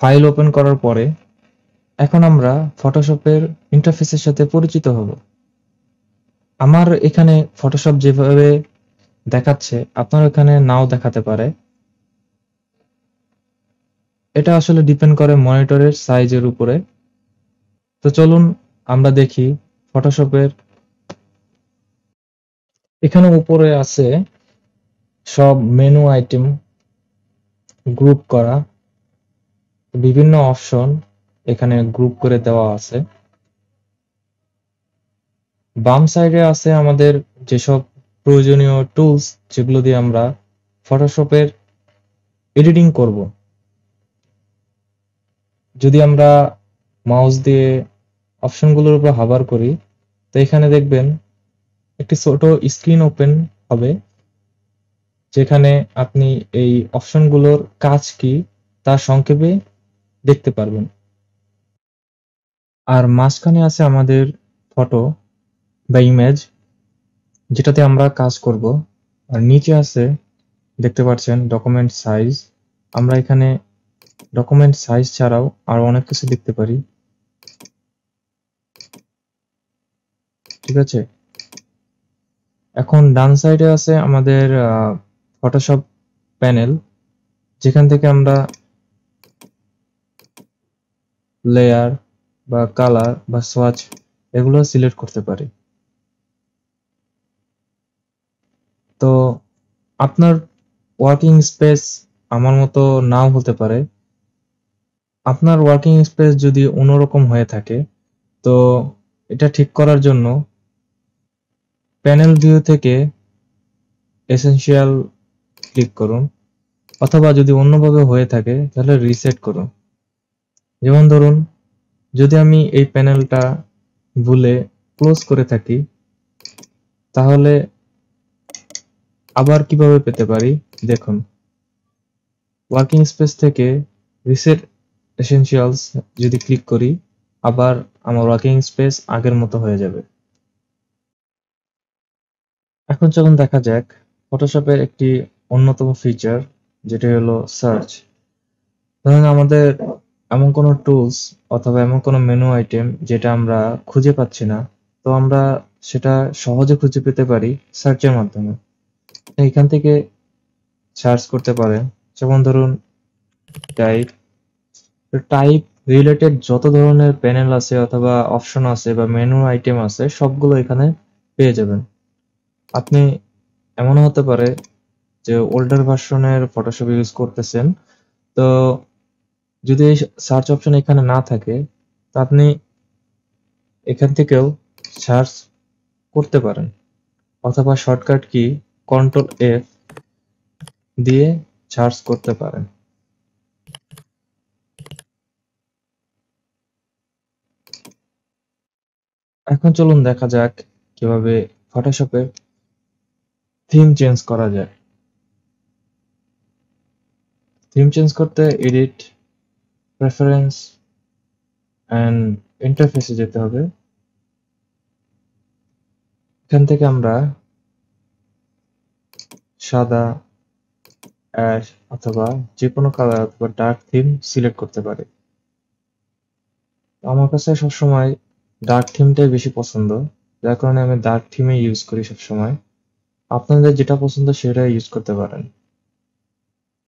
file open করার পরে এখন আমরা ফটোশপের ইন্টারফেসের সাথে পরিচিত হব আমার এখানে ফটোশপ যেভাবে দেখাচ্ছে আপনার এখানে নাও দেখাতে পারে এটা আসলে ডিপেন্ড করে মনিটরের সাইজের উপরে তো চলুন আমরা দেখি ফটোশপের এখানে উপরে আছে সব মেনু আইটেম গ্রুপ করা বিভিন্ন অপশন এখানে গ্রুপ করে দেওয়া আছে বাম সাইডে আছে আমাদের যেসব প্রয়োজনীয় টুলস যেগুলো দিয়ে আমরা ফটোশপের এডিটিং করব যদি আমরা মাউস দিয়ে অপশনগুলোর উপর হাবার করি তো এখানে দেখবেন একটি ছোট স্ক্রিন ওপেন হবে যেখানে আপনি এই অপশনগুলোর কাজ কি তা সংক্ষেপে দেখতে পারবেন আর মাঝখানে আছে আমাদের ফটো বা ইমেজ যেটাতে আমরা কাজ করব আর নিচে আছে দেখতে পাচ্ছেন ডকুমেন্ট সাইজ আমরা এখানে ডকুমেন্ট সাইজ ছাড়াও আর অনেক কিছু দেখতে পারি ঠিক আছে এখন ডান সাইডে আছে আমাদের ফটোশপ প্যানেল যেখান থেকে আমরা লেয়ার বা কালার বা সোয়াচ এগুলো সিলেক্ট করতে পারি তো আপনার ওয়ার্কিং স্পেস আমার মতো নাও হতে পারে আপনার ওয়ার্কিং স্পেস যদি অন্যরকম হয়ে থাকে তো এটা ঠিক করার জন্য প্যানেল ভিউ থেকে এসেনশিয়াল ক্লিক করুন অথবা যদি অন্যভাবে হয়ে থাকে তাহলে রিসেট করুন যেমন ধরুন যদি আমি এই প্যানেলটা ভুলে ক্লোজ করে থাকি তাহলে আবার কিভাবে পেতে পারি দেখুন ওয়ার্কিং স্পেস থেকে রিসেট এসেনশিয়ালস যদি ক্লিক করি আবার আমার ওয়ার্কিং স্পেস আগের মতো হয়ে যাবে এখন চলুন দেখা যাক ফটোশপের একটি অন্যতম ফিচার যেটি হলো সার্চ ধরুন আমাদের এমন কোনো টুলস অথবা এমন কোনো মেনু আইটেম যেটা আমরা খুঁজে পাচ্ছি না তো আমরা সেটা সহজে খুঁজে পেতে পারি সার্চের মাধ্যমে এইখান থেকে সার্চ করতে পারেন যেমন ধরুন টাইপ টাইপ রিলেটেড যত ধরনের প্যানেল আছে অথবা অপশন আছে বা মেনু আইটেম আছে সবগুলো এখানে পেয়ে যাবেন আপনি এমন হতে পারে যে ওল্ডার ভার্সনের ফটোশপ ইউজ করতেছেন তো যদি এই সার্চ অপশন এখানে না থাকে তা আপনি এখান থেকেও সার্চ করতে পারেন অথবা শর্টকাট কি কন্ট্রোল এফ দিয়ে সার্চ করতে পারেন এখন চলুন দেখা যাক কিভাবে ফটোশপে থিম চেঞ্জ করা যায় থিম চেঞ্জ করতে এডিট প্রেফারেন্স অ্যান্ড ইন্টারফেসে যেতে হবে এখান থেকে আমরা সাদা অ্যাশ অথবা যে কোনো কালার অথবা ডার্ক থিম সিলেক্ট করতে পারি আমার কাছে সবসময় ডার্ক থিমটাই বেশি পছন্দ যার কারণে আমি ডার্ক থিমে ইউজ করি সবসময় আপনাদের যেটা পছন্দ সেটাই ইউজ করতে পারেন